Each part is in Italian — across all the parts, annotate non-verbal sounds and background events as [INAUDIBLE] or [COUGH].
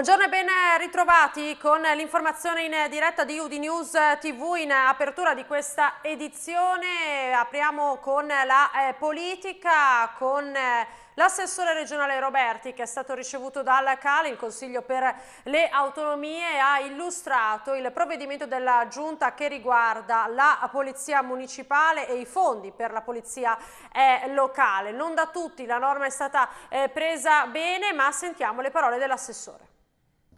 Buongiorno e ben ritrovati con l'informazione in diretta di UD News TV in apertura di questa edizione. Apriamo con la eh, politica, con eh, l'assessore regionale Roberti che è stato ricevuto dal Cali, il Consiglio per le Autonomie, ha illustrato il provvedimento della Giunta che riguarda la Polizia Municipale e i fondi per la Polizia eh, Locale. Non da tutti la norma è stata eh, presa bene, ma sentiamo le parole dell'assessore.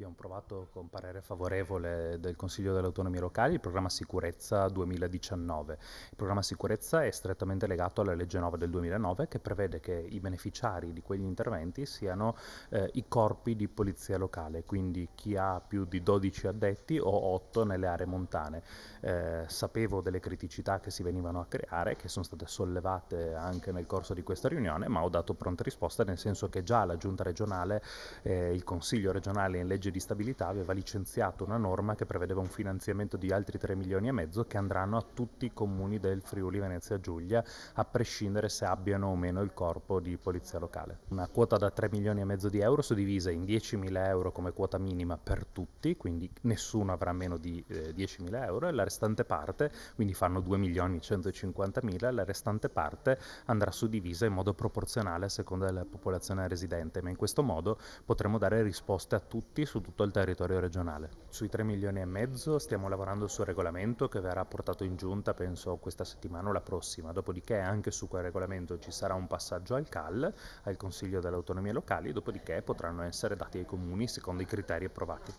Abbiamo provato con parere favorevole del Consiglio delle Autonomie Locali il programma Sicurezza 2019. Il programma Sicurezza è strettamente legato alla legge 9 del 2009 che prevede che i beneficiari di quegli interventi siano eh, i corpi di polizia locale, quindi chi ha più di 12 addetti o 8 nelle aree montane. Eh, sapevo delle criticità che si venivano a creare, che sono state sollevate anche nel corso di questa riunione, ma ho dato pronta risposta nel senso che già la Giunta regionale, eh, il Consiglio regionale in legge legge di stabilità aveva licenziato una norma che prevedeva un finanziamento di altri 3 milioni e mezzo che andranno a tutti i comuni del Friuli Venezia Giulia, a prescindere se abbiano o meno il corpo di polizia locale. Una quota da 3 milioni e mezzo di euro suddivisa in 10 mila euro come quota minima per tutti, quindi nessuno avrà meno di eh, mila euro e la restante parte, quindi fanno 2 milioni 150 mila, la restante parte andrà suddivisa in modo proporzionale a seconda della popolazione residente, ma in questo modo potremo dare risposte a tutti su tutto il territorio regionale. Sui 3 milioni e mezzo stiamo lavorando sul regolamento che verrà portato in giunta penso questa settimana o la prossima, dopodiché anche su quel regolamento ci sarà un passaggio al CAL, al Consiglio delle Autonomie Locali, dopodiché potranno essere dati ai comuni secondo i criteri approvati.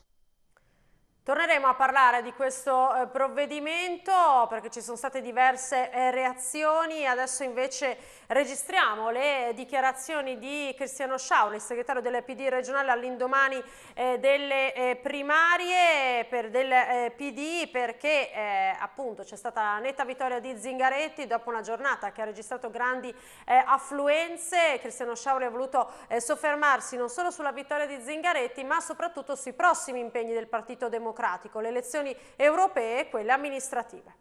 Torneremo a parlare di questo eh, provvedimento perché ci sono state diverse eh, reazioni, adesso invece registriamo le dichiarazioni di Cristiano Sciauli, segretario del PD regionale all'indomani eh, delle primarie per del PD perché appunto c'è stata la netta vittoria di Zingaretti dopo una giornata che ha registrato grandi affluenze, Cristiano Sciauli ha voluto soffermarsi non solo sulla vittoria di Zingaretti ma soprattutto sui prossimi impegni del Partito Democratico democratico, le elezioni europee e quelle amministrative.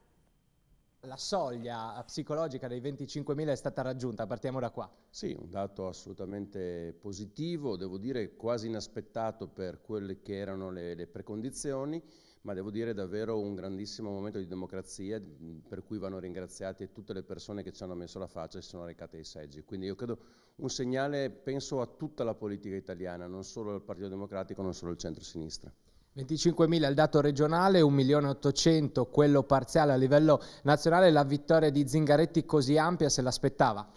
La soglia psicologica dei 25.000 è stata raggiunta, partiamo da qua. Sì, un dato assolutamente positivo, devo dire quasi inaspettato per quelle che erano le, le precondizioni, ma devo dire davvero un grandissimo momento di democrazia per cui vanno ringraziate tutte le persone che ci hanno messo la faccia e si sono recate ai seggi. Quindi io credo un segnale, penso a tutta la politica italiana, non solo al Partito Democratico, non solo al centro-sinistra. 25.000 il dato regionale, 1.800.000 quello parziale a livello nazionale, la vittoria di Zingaretti così ampia se l'aspettava?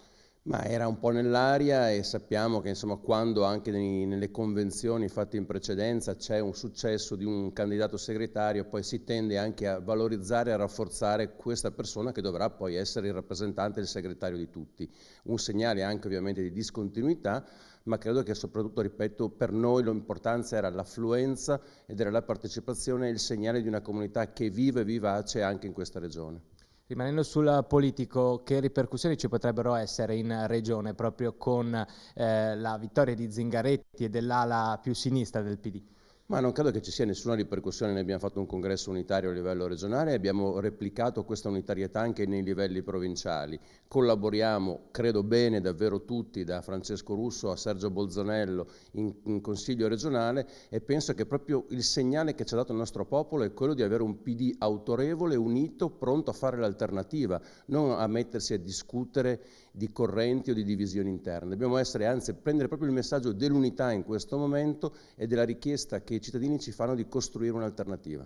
Ma era un po' nell'aria e sappiamo che insomma, quando anche nei, nelle convenzioni fatte in precedenza c'è un successo di un candidato segretario, poi si tende anche a valorizzare e a rafforzare questa persona che dovrà poi essere il rappresentante e il segretario di tutti. Un segnale anche ovviamente di discontinuità ma credo che soprattutto, ripeto, per noi l'importanza era l'affluenza ed era la partecipazione e il segnale di una comunità che vive e vivace anche in questa regione. Rimanendo sul politico, che ripercussioni ci potrebbero essere in regione proprio con eh, la vittoria di Zingaretti e dell'ala più sinistra del PD? Ma non credo che ci sia nessuna ripercussione, ne abbiamo fatto un congresso unitario a livello regionale e abbiamo replicato questa unitarietà anche nei livelli provinciali. Collaboriamo, credo bene, davvero tutti, da Francesco Russo a Sergio Bolzonello in, in Consiglio regionale e penso che proprio il segnale che ci ha dato il nostro popolo è quello di avere un PD autorevole, unito, pronto a fare l'alternativa, non a mettersi a discutere di correnti o di divisioni interne. Dobbiamo essere, anzi, prendere proprio il messaggio dell'unità in questo momento e della richiesta che i cittadini ci fanno di costruire un'alternativa.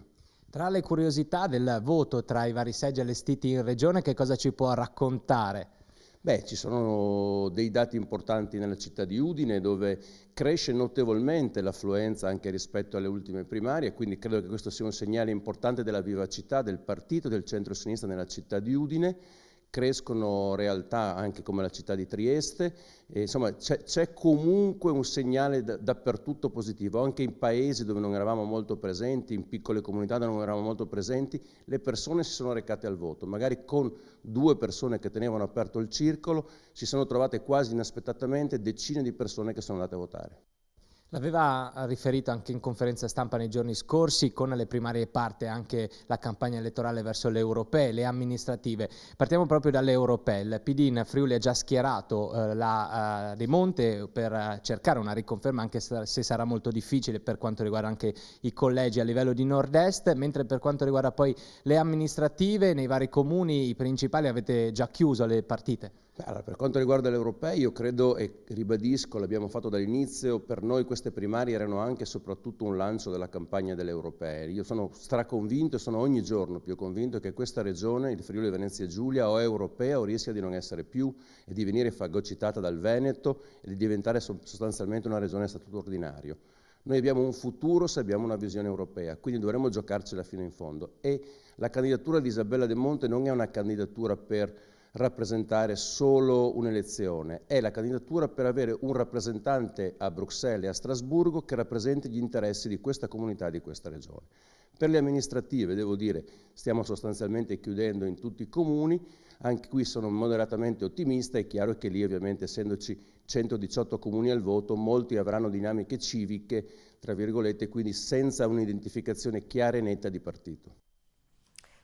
Tra le curiosità del voto tra i vari seggi allestiti in regione, che cosa ci può raccontare? Beh, ci sono dei dati importanti nella città di Udine dove cresce notevolmente l'affluenza anche rispetto alle ultime primarie, quindi credo che questo sia un segnale importante della vivacità del partito, del centro-sinistra nella città di Udine crescono realtà anche come la città di Trieste, e, insomma c'è, comunque un segnale da, dappertutto positivo, anche in paesi dove non eravamo molto presenti, in piccole comunità dove non eravamo molto presenti, le persone si sono recate al voto, magari con due persone che tenevano aperto il circolo si sono trovate quasi inaspettatamente decine di persone che sono andate a votare. L'aveva riferito anche in conferenza stampa nei giorni scorsi, con le primarie parte anche la campagna elettorale verso le europee, le amministrative. Partiamo proprio dalle europee. Il PD in Friuli ha già schierato eh, la eh, De Monte per cercare una riconferma, anche se sarà molto difficile per quanto riguarda anche i collegi a livello di nord-est, mentre per quanto riguarda poi le amministrative, nei vari comuni, i principali avete già chiuso le partite. Allora, per quanto riguarda l'europeo, io credo e ribadisco, l'abbiamo fatto dall'inizio, per noi queste primarie erano anche e soprattutto un lancio della campagna delle europee. Io sono straconvinto e sono ogni giorno più convinto che questa regione, il Friuli Venezia Giulia, o è europea o rischia di non essere più e di venire fagocitata dal Veneto e di diventare sostanzialmente una regione a statuto ordinario. Noi abbiamo un futuro se abbiamo una visione europea, quindi dovremmo giocarcela fino in fondo. E la candidatura di Isabella De Monte non è una candidatura per rappresentare solo un'elezione, è la candidatura per avere un rappresentante a Bruxelles e a Strasburgo che rappresenti gli interessi di questa comunità e di questa regione. Per le amministrative, devo dire, stiamo sostanzialmente chiudendo in tutti i comuni, anche qui sono moderatamente ottimista, è chiaro che lì ovviamente essendoci 118 comuni al voto, molti avranno dinamiche civiche, tra virgolette, quindi senza un'identificazione chiara e netta di partito.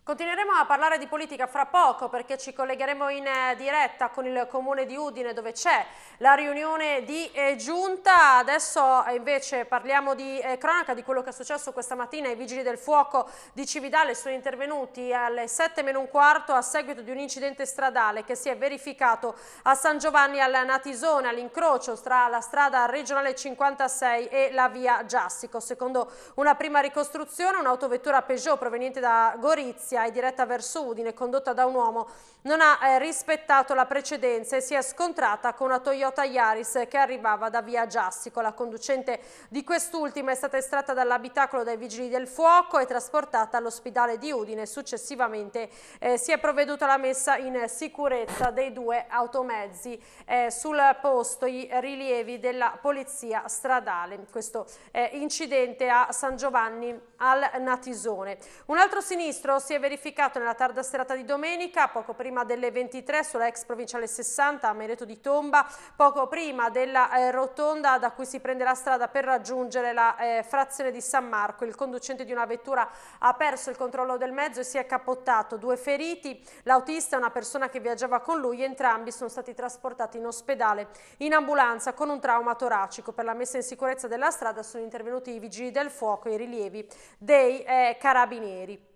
Continueremo a parlare di politica fra poco perché ci collegheremo in eh, diretta con il comune di Udine dove c'è la riunione di eh, giunta. Adesso eh, invece parliamo di eh, cronaca, di quello che è successo questa mattina. I vigili del fuoco di Cividale sono intervenuti alle 7 meno un quarto a seguito di un incidente stradale che si è verificato a San Giovanni al Natisone, all'incrocio tra la strada regionale 56 e la via Giassico. Secondo una prima ricostruzione un'autovettura Peugeot proveniente da Gorizia polizia e diretta verso Udine condotta da un uomo non ha eh, rispettato la precedenza e si è scontrata con una Toyota Yaris che arrivava da via Giassico. La conducente di quest'ultima è stata estratta dall'abitacolo dai vigili del fuoco e trasportata all'ospedale di Udine. Successivamente eh, si è provveduta la messa in sicurezza dei due automezzi eh, sul posto i rilievi della polizia stradale. Questo eh, incidente a San Giovanni al Natisone. Un altro sinistro si è verificato nella tarda serata di domenica, poco prima delle 23 sulla ex provinciale 60 a Mereto di Tomba, poco prima della eh, rotonda da cui si prende la strada per raggiungere la eh, frazione di San Marco. Il conducente di una vettura ha perso il controllo del mezzo e si è capottato. Due feriti, l'autista e una persona che viaggiava con lui, entrambi sono stati trasportati in ospedale in ambulanza con un trauma toracico. Per la messa in sicurezza della strada sono intervenuti i vigili del fuoco e i rilievi dei eh, carabinieri.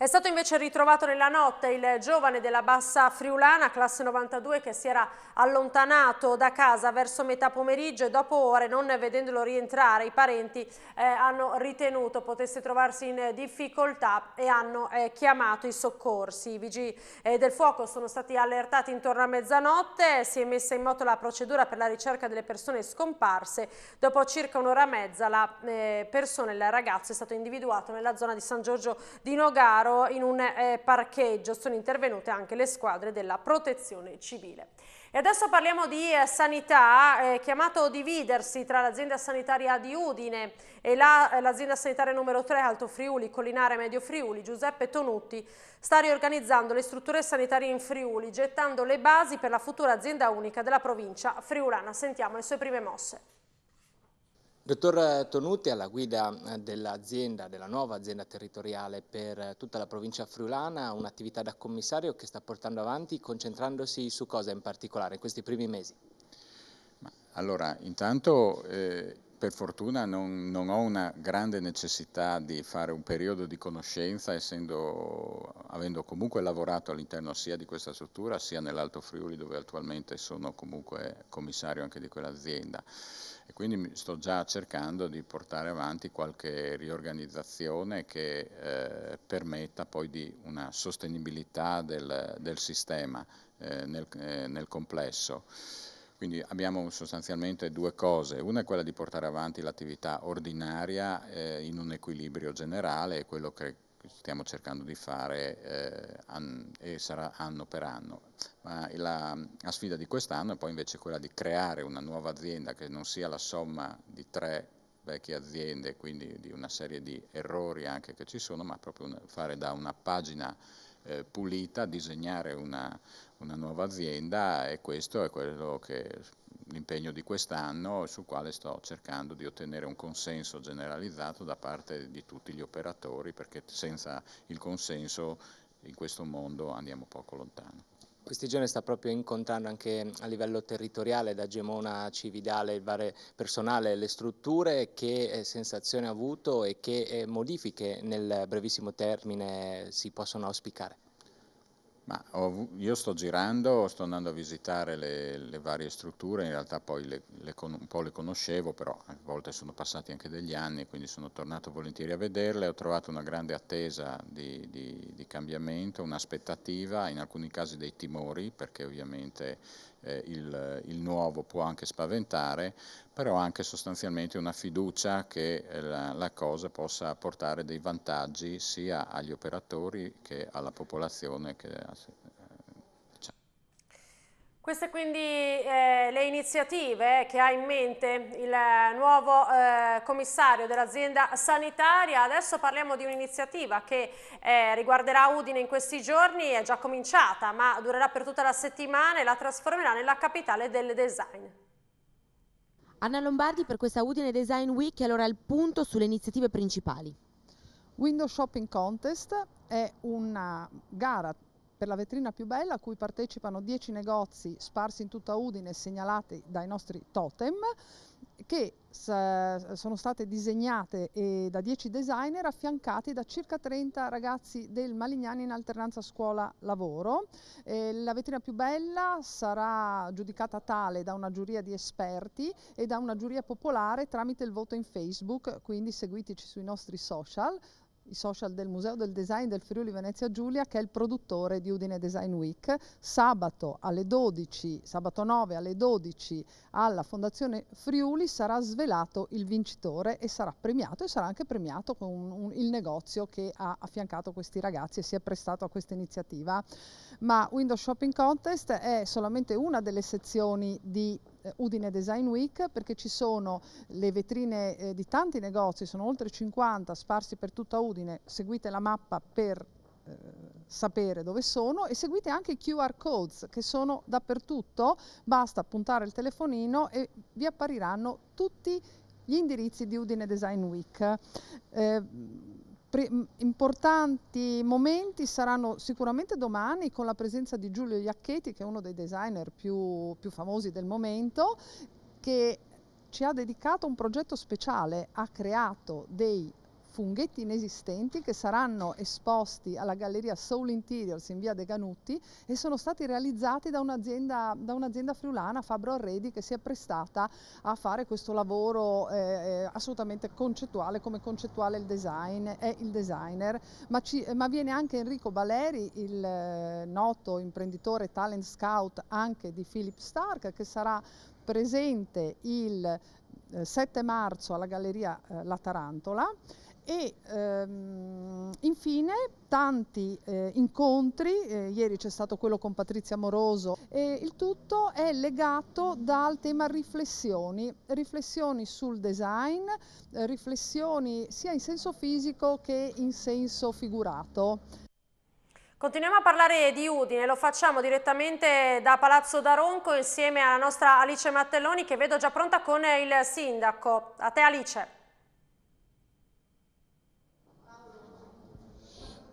È stato invece ritrovato nella notte il giovane della bassa friulana, classe 92, che si era allontanato da casa verso metà pomeriggio e dopo ore, non vedendolo rientrare, i parenti eh, hanno ritenuto potesse trovarsi in difficoltà e hanno eh, chiamato i soccorsi. I vigili eh, del fuoco sono stati allertati intorno a mezzanotte, si è messa in moto la procedura per la ricerca delle persone scomparse. Dopo circa un'ora e mezza la eh, persona, il ragazzo, è stato individuato nella zona di San Giorgio di Nogaro Pesaro in un eh, parcheggio. Sono intervenute anche le squadre della protezione civile. E adesso parliamo di eh, sanità, eh, chiamato a dividersi tra l'azienda sanitaria di Udine e eh, l'azienda la, sanitaria numero 3 Alto Friuli, Collinare Medio Friuli, Giuseppe Tonutti sta riorganizzando le strutture sanitarie in Friuli, gettando le basi per la futura azienda unica della provincia friulana. Sentiamo le sue prime mosse. Dottor Tonuti, alla guida eh, dell'azienda, della nuova azienda territoriale per eh, tutta la provincia friulana, un'attività da commissario che sta portando avanti concentrandosi su cosa in particolare in questi primi mesi? Allora, intanto eh, per fortuna non, non, ho una grande necessità di fare un periodo di conoscenza, essendo, avendo comunque lavorato all'interno sia di questa struttura sia nell'Alto Friuli dove attualmente sono comunque commissario anche di quell'azienda e quindi sto già cercando di portare avanti qualche riorganizzazione che eh, permetta poi di una sostenibilità del, del sistema eh, nel, eh, nel, complesso. Quindi abbiamo sostanzialmente due cose, una è quella di portare avanti l'attività ordinaria eh, in un equilibrio generale, è quello che stiamo cercando di fare eh, e sarà anno per anno. Ma la, la sfida di quest'anno è poi invece quella di creare una nuova azienda che non sia la somma di tre vecchie aziende, quindi di una serie di errori anche che ci sono, ma proprio fare da una pagina eh, pulita, disegnare una, una nuova azienda e questo è quello che l'impegno di quest'anno sul quale sto cercando di ottenere un consenso generalizzato da parte di tutti gli operatori perché senza il consenso in questo mondo andiamo poco lontano. Questi giorni sta proprio incontrando anche a livello territoriale, da Gemona a Cividale, il vario personale, le strutture, che eh, sensazione ha avuto e che eh, modifiche nel brevissimo termine si possono auspicare? Ma ho, io sto girando, sto andando a visitare le, le varie strutture, in realtà poi le, le, un po' le conoscevo, però a volte sono passati anche degli anni, quindi sono tornato volentieri a vederle, ho trovato una grande attesa di, di, di cambiamento, un'aspettativa, in alcuni casi dei timori, perché ovviamente eh, il, eh, il, nuovo può anche spaventare, però anche sostanzialmente una fiducia che eh, la, la cosa possa portare dei vantaggi sia agli operatori che alla popolazione che eh, queste quindi eh, le iniziative che ha in mente il nuovo eh, commissario dell'azienda sanitaria. Adesso parliamo di un'iniziativa che eh, riguarderà Udine in questi giorni, è già cominciata ma durerà per tutta la settimana e la trasformerà nella capitale del design. Anna Lombardi per questa Udine Design Week allora il punto sulle iniziative principali. Window Shopping Contest è una gara per la vetrina più bella a cui partecipano 10 negozi sparsi in tutta Udine segnalati dai nostri totem che sono state disegnate da 10 designer affiancati da circa 30 ragazzi del Malignani in alternanza scuola-lavoro. la vetrina più bella sarà giudicata tale da una giuria di esperti e da una giuria popolare tramite il voto in Facebook, quindi seguiteci sui nostri social i social del Museo del Design del Friuli Venezia Giulia che è il produttore di Udine Design Week. Sabato alle 12, sabato 9 alle 12 alla Fondazione Friuli sarà svelato il vincitore e sarà premiato e sarà anche premiato con un, un, il negozio che ha affiancato questi ragazzi e si è prestato a questa iniziativa. Ma Windows Shopping Contest è solamente una delle sezioni di eh, Udine Design Week perché ci sono le vetrine eh, di tanti negozi, sono oltre 50 sparsi per tutta Udine, seguite la mappa per eh, sapere dove sono e seguite anche i QR codes che sono dappertutto, basta puntare il telefonino e vi appariranno tutti gli indirizzi di Udine Design Week. Eh, importanti momenti saranno sicuramente domani con la presenza di Giulio Iacchetti, che è uno dei designer più, più famosi del momento, che ci ha dedicato un progetto speciale, ha creato dei funghetti inesistenti che saranno esposti alla galleria Soul Interiors in via De Ganutti e sono stati realizzati da un'azienda un friulana, Fabro Arredi, che si è prestata a fare questo lavoro eh, eh, assolutamente concettuale, come concettuale il design, è il designer, ma, ci, ma viene anche Enrico Baleri, il eh, noto imprenditore talent scout anche di Philip Stark, che sarà presente il 7 eh, marzo alla Galleria La Tarantola e ehm, infine tanti eh, incontri, eh, ieri c'è stato quello con Patrizia Moroso, e il tutto è legato dal tema riflessioni, riflessioni sul design, eh, riflessioni sia in senso fisico che in senso figurato. Continuiamo a parlare di Udine, lo facciamo direttamente da Palazzo d'Aronco insieme alla nostra Alice Mattelloni che vedo già pronta con il sindaco. A te Alice.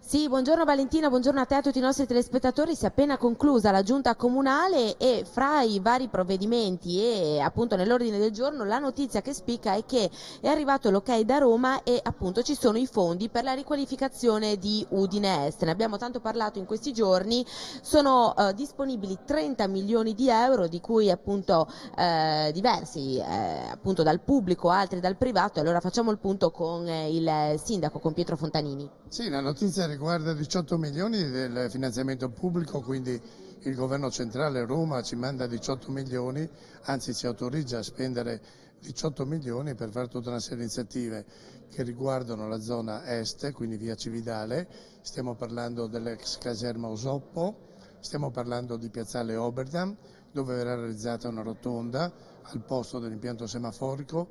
Sì, buongiorno Valentina, buongiorno a te e a tutti i nostri telespettatori. Si è appena conclusa la giunta comunale e fra i vari provvedimenti e appunto nell'ordine del giorno la notizia che spicca è che è arrivato l'ok da Roma e appunto ci sono i fondi per la riqualificazione di Udine Est. Ne abbiamo tanto parlato in questi giorni. Sono eh, disponibili 30 milioni di euro di cui appunto eh, diversi eh, appunto dal pubblico, altri dal privato. Allora facciamo il punto con eh, il sindaco, con Pietro Fontanini. Sì, la notizia riguarda 18 milioni del finanziamento pubblico, quindi il governo centrale Roma ci manda 18 milioni, anzi ci autorizza a spendere 18 milioni per fare tutta una serie di iniziative che riguardano la zona est, quindi via Cividale, stiamo parlando dell'ex caserma Osoppo, stiamo parlando di piazzale Oberdam, dove verrà realizzata una rotonda al posto dell'impianto semaforico,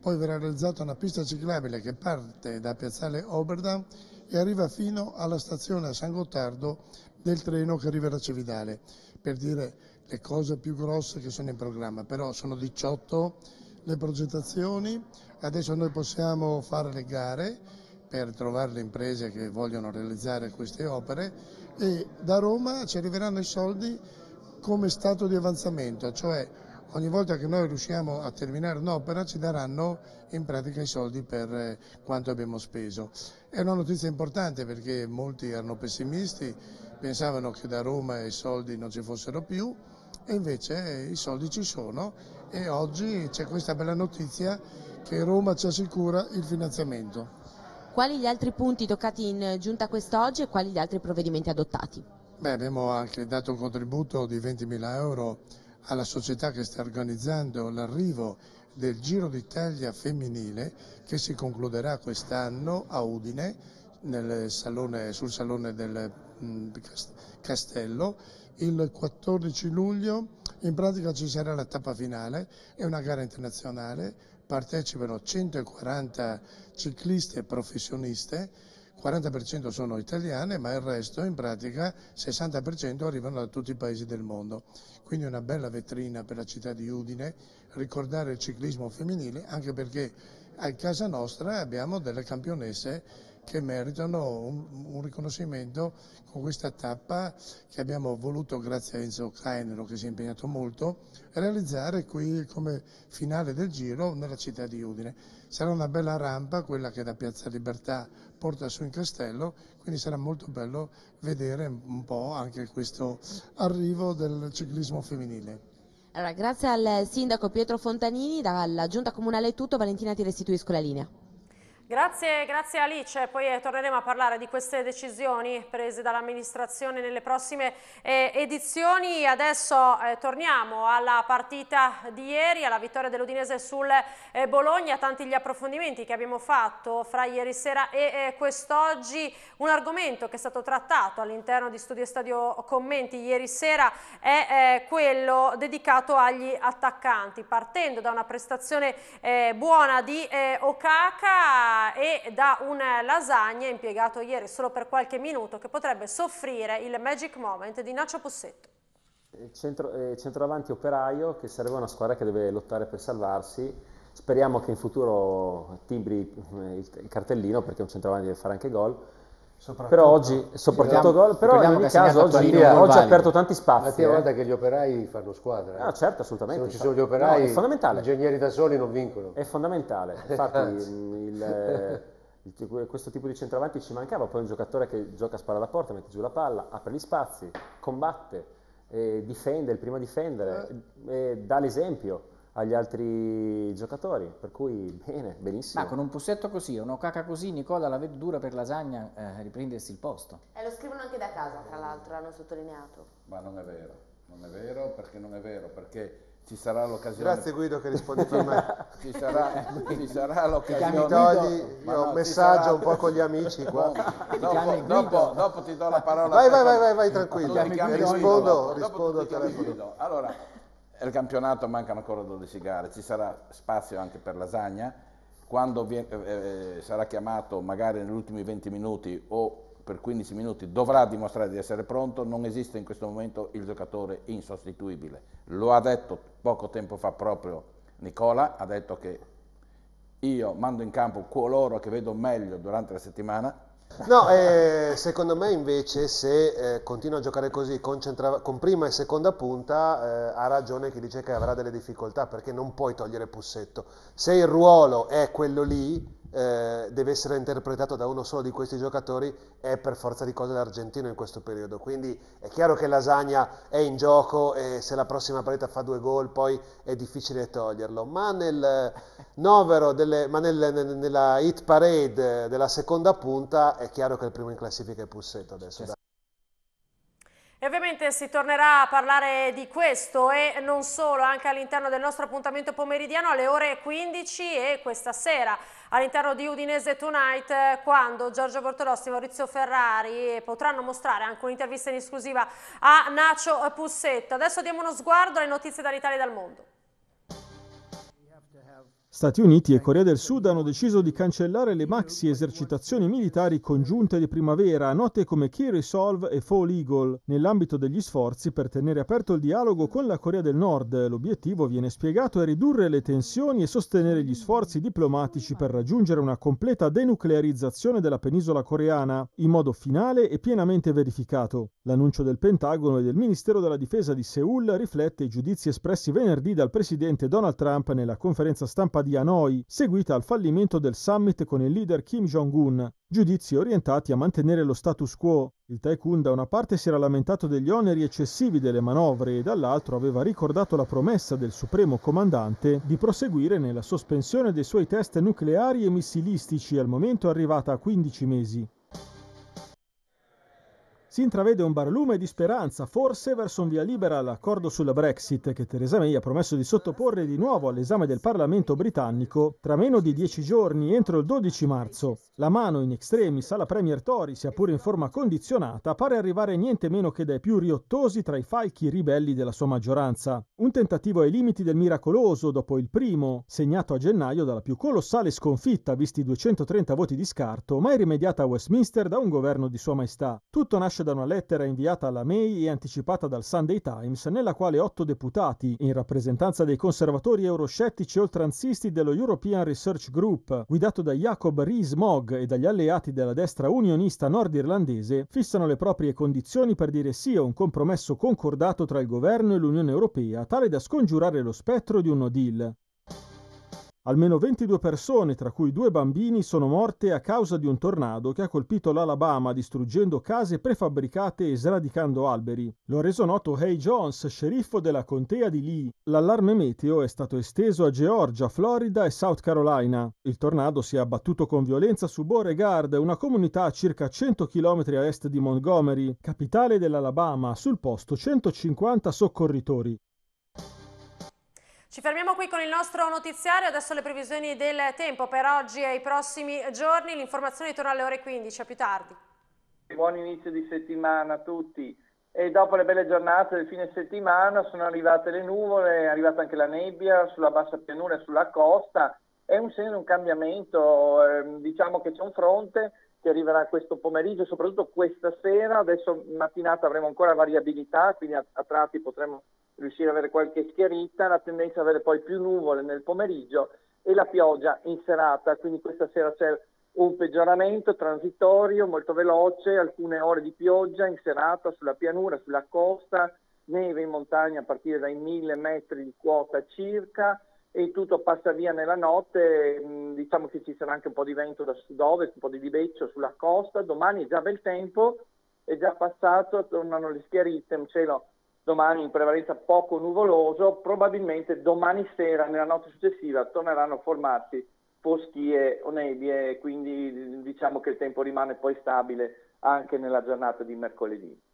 poi verrà realizzata una pista ciclabile che parte da piazzale Oberdam e arriva fino alla stazione a San Gottardo del treno che arriverà a Cividale, per dire le cose più grosse che sono in programma, però sono 18 le progettazioni, adesso noi possiamo fare le gare per trovare le imprese che vogliono realizzare queste opere e da Roma ci arriveranno i soldi come stato di avanzamento, cioè ogni volta che noi riusciamo a terminare un'opera ci daranno in pratica i soldi per eh, quanto abbiamo speso. È una notizia importante perché molti erano pessimisti, pensavano che da Roma i soldi non ci fossero più e invece i soldi ci sono e oggi c'è questa bella notizia che Roma ci assicura il finanziamento. Quali gli altri punti toccati in giunta quest'oggi e quali gli altri provvedimenti adottati? Beh, abbiamo anche dato un contributo di 20.000 euro alla società che sta organizzando l'arrivo del Giro d'Italia femminile che si concluderà quest'anno a Udine salone, sul Salone del mm, Castello il 14 luglio. In pratica ci sarà la tappa finale, è una gara internazionale, partecipano 140 cicliste professioniste 40% sono italiane, ma il resto, in pratica, 60% arrivano da tutti i paesi del mondo. Quindi una bella vetrina per la città di Udine ricordare il ciclismo femminile, anche perché a casa nostra abbiamo delle campionesse che meritano un, un, riconoscimento con questa tappa che abbiamo voluto, grazie a Enzo Cainero che si è impegnato molto, realizzare qui come finale del giro nella città di Udine. Sarà una bella rampa, quella che da Piazza Libertà porta su in castello, quindi sarà molto bello vedere un po' anche questo arrivo del ciclismo femminile. Allora, grazie al sindaco Pietro Fontanini, dalla giunta comunale tutto, Valentina ti restituisco la linea. Grazie, grazie Alice, poi eh, torneremo a parlare di queste decisioni prese dall'amministrazione nelle prossime eh, edizioni. Adesso eh, torniamo alla partita di ieri, alla vittoria dell'Udinese sul eh, Bologna, tanti gli approfondimenti che abbiamo fatto fra ieri sera e eh, quest'oggi. Un argomento che è stato trattato all'interno di Studio Stadio Commenti ieri sera è eh, quello dedicato agli attaccanti, partendo da una prestazione buona di Okaka e da un lasagna impiegato ieri solo per qualche minuto che potrebbe soffrire il magic moment di Nacio Possetto. Centro, eh, centravanti operaio che sarebbe una squadra che deve lottare per salvarsi. Speriamo che in futuro timbri eh, il, il cartellino perché un centravanti deve fare anche gol però oggi, soprattutto gol, però in ogni caso oggi, oggi ha aperto tanti spazi. La prima eh. volta che gli operai fanno squadra. Eh. No, ah, certo, assolutamente. Se non ci cioè, sono gli operai, no, gli ingegneri da soli non vincono. È fondamentale, [LAUGHS] infatti mm, il, eh, il, questo tipo di centravanti ci mancava, poi un giocatore che gioca a spalla alla porta, mette giù la palla, apre gli spazi, combatte, eh, difende, il primo a difendere, eh. dà l'esempio agli altri giocatori, per cui bene, benissimo. Ma con un pussetto così, un'occaca così, Nicola la vede dura per lasagna eh, riprendersi il posto. E eh, lo scrivono anche da casa, tra l'altro, l'hanno sottolineato. Ma non è vero, non è vero perché non è vero, perché ci sarà l'occasione. Grazie Guido che rispondi per me. [LAUGHS] ci, sarà, ci sarà l'occasione. Mi togli no, un messaggio sarà... un po' con gli amici qua. dopo, dopo, dopo, ti do la parola. Vai, vai, vai, vai, tranquillo. Rispondo, rispondo al telefono. Allora, il campionato mancano ancora 12 gare, ci sarà spazio anche per lasagna, quando vi, eh, eh, sarà chiamato magari negli ultimi 20 minuti o per 15 minuti dovrà dimostrare di essere pronto, non esiste in questo momento il giocatore insostituibile. Lo ha detto poco tempo fa proprio Nicola, ha detto che io mando in campo coloro che vedo meglio durante la settimana No, eh, secondo me invece se eh, continua a giocare così con, con prima e seconda punta eh, ha ragione chi dice che avrà delle difficoltà perché non puoi togliere Pussetto. Se il ruolo è quello lì, eh, deve essere interpretato da uno solo di questi giocatori è per forza di cose l'argentino in questo periodo. Quindi è chiaro che Lasagna è in gioco e se la prossima partita fa due gol poi è difficile toglierlo. Ma nel eh, novero, delle, ma nel, nella hit parade della seconda punta è chiaro che il primo in classifica è Pussetto adesso. Dai. E ovviamente si tornerà a parlare di questo e non solo, anche all'interno del nostro appuntamento pomeridiano alle ore 15 e questa sera all'interno di Udinese Tonight eh, quando Giorgio Bortolossi e Maurizio Ferrari eh, potranno mostrare anche un'intervista in esclusiva a Nacio Pussetto. Adesso diamo uno sguardo alle notizie dall'Italia e dal mondo. Stati Uniti e Corea del Sud hanno deciso di cancellare le maxi esercitazioni militari congiunte di primavera, note come Key Resolve e Fall Eagle, nell'ambito degli sforzi per tenere aperto il dialogo con la Corea del Nord. L'obiettivo, viene spiegato, è ridurre le tensioni e sostenere gli sforzi diplomatici per raggiungere una completa denuclearizzazione della penisola coreana, in modo finale e pienamente verificato. L'annuncio del Pentagono e del Ministero della Difesa di Seoul riflette i giudizi espressi venerdì dal presidente Donald Trump nella conferenza stampa di Hanoi, seguita al fallimento del summit con il leader Kim Jong-un, giudizi orientati a mantenere lo status quo. Il tycoon da una parte si era lamentato degli oneri eccessivi delle manovre e dall'altro aveva ricordato la promessa del supremo comandante di proseguire nella sospensione dei suoi test nucleari e missilistici al momento arrivata a 15 mesi. Si intravede un barlume di speranza, forse verso un via libera all'accordo sulla Brexit che Theresa May ha promesso di sottoporre di nuovo all'esame del Parlamento britannico tra meno di dieci giorni, entro il 12 marzo. La mano in extremis alla Premier Tory, sia pure in forma condizionata, pare arrivare niente meno che dai più riottosi tra i falchi ribelli della sua maggioranza. Un tentativo ai limiti del miracoloso dopo il primo, segnato a gennaio dalla più colossale sconfitta, visti 230 voti di scarto, mai rimediata a Westminster da un governo di sua maestà. Tutto nasce nasce da una lettera inviata alla May e anticipata dal Sunday Times, nella quale otto deputati, in rappresentanza dei conservatori euroscettici oltranzisti dello European Research Group, guidato da Jacob Rees-Mogg e dagli alleati della destra unionista nordirlandese, fissano le proprie condizioni per dire sì a un compromesso concordato tra il governo e l'Unione Europea, tale da scongiurare lo spettro di un no deal. Almeno 22 persone, tra cui due bambini, sono morte a causa di un tornado che ha colpito l'Alabama distruggendo case prefabbricate e sradicando alberi. Lo ha reso noto Hay Jones, sceriffo della contea di Lee. L'allarme meteo è stato esteso a Georgia, Florida e South Carolina. Il tornado si è abbattuto con violenza su Beauregard, una comunità a circa 100 km a est di Montgomery, capitale dell'Alabama, sul posto 150 soccorritori. Ci fermiamo qui con il nostro notiziario, adesso le previsioni del tempo per oggi e i prossimi giorni, l'informazione torna alle ore 15, a più tardi. Buon inizio di settimana a tutti e dopo le belle giornate del fine settimana sono arrivate le nuvole, è arrivata anche la nebbia sulla bassa pianura e sulla costa, è un segno di un cambiamento, ehm, diciamo che c'è un fronte che arriverà questo pomeriggio, soprattutto questa sera, adesso mattinata avremo ancora variabilità, quindi a, a tratti potremo riuscire ad avere qualche schiarita, la tendenza ad avere poi più nuvole nel pomeriggio e la pioggia in serata, quindi questa sera c'è un peggioramento transitorio molto veloce, alcune ore di pioggia in serata sulla pianura, sulla costa, neve in montagna a partire dai mille metri di quota circa e tutto passa via nella notte, mm, diciamo che ci sarà anche un po' di vento da sud-ovest, un po' di libeccio sulla costa, domani è già bel tempo, è già passato, tornano le schiarite, un cielo domani in prevalenza poco nuvoloso, probabilmente domani sera, nella notte successiva, torneranno a formarsi foschie o nebbie, quindi diciamo che il tempo rimane poi stabile anche nella giornata di mercoledì.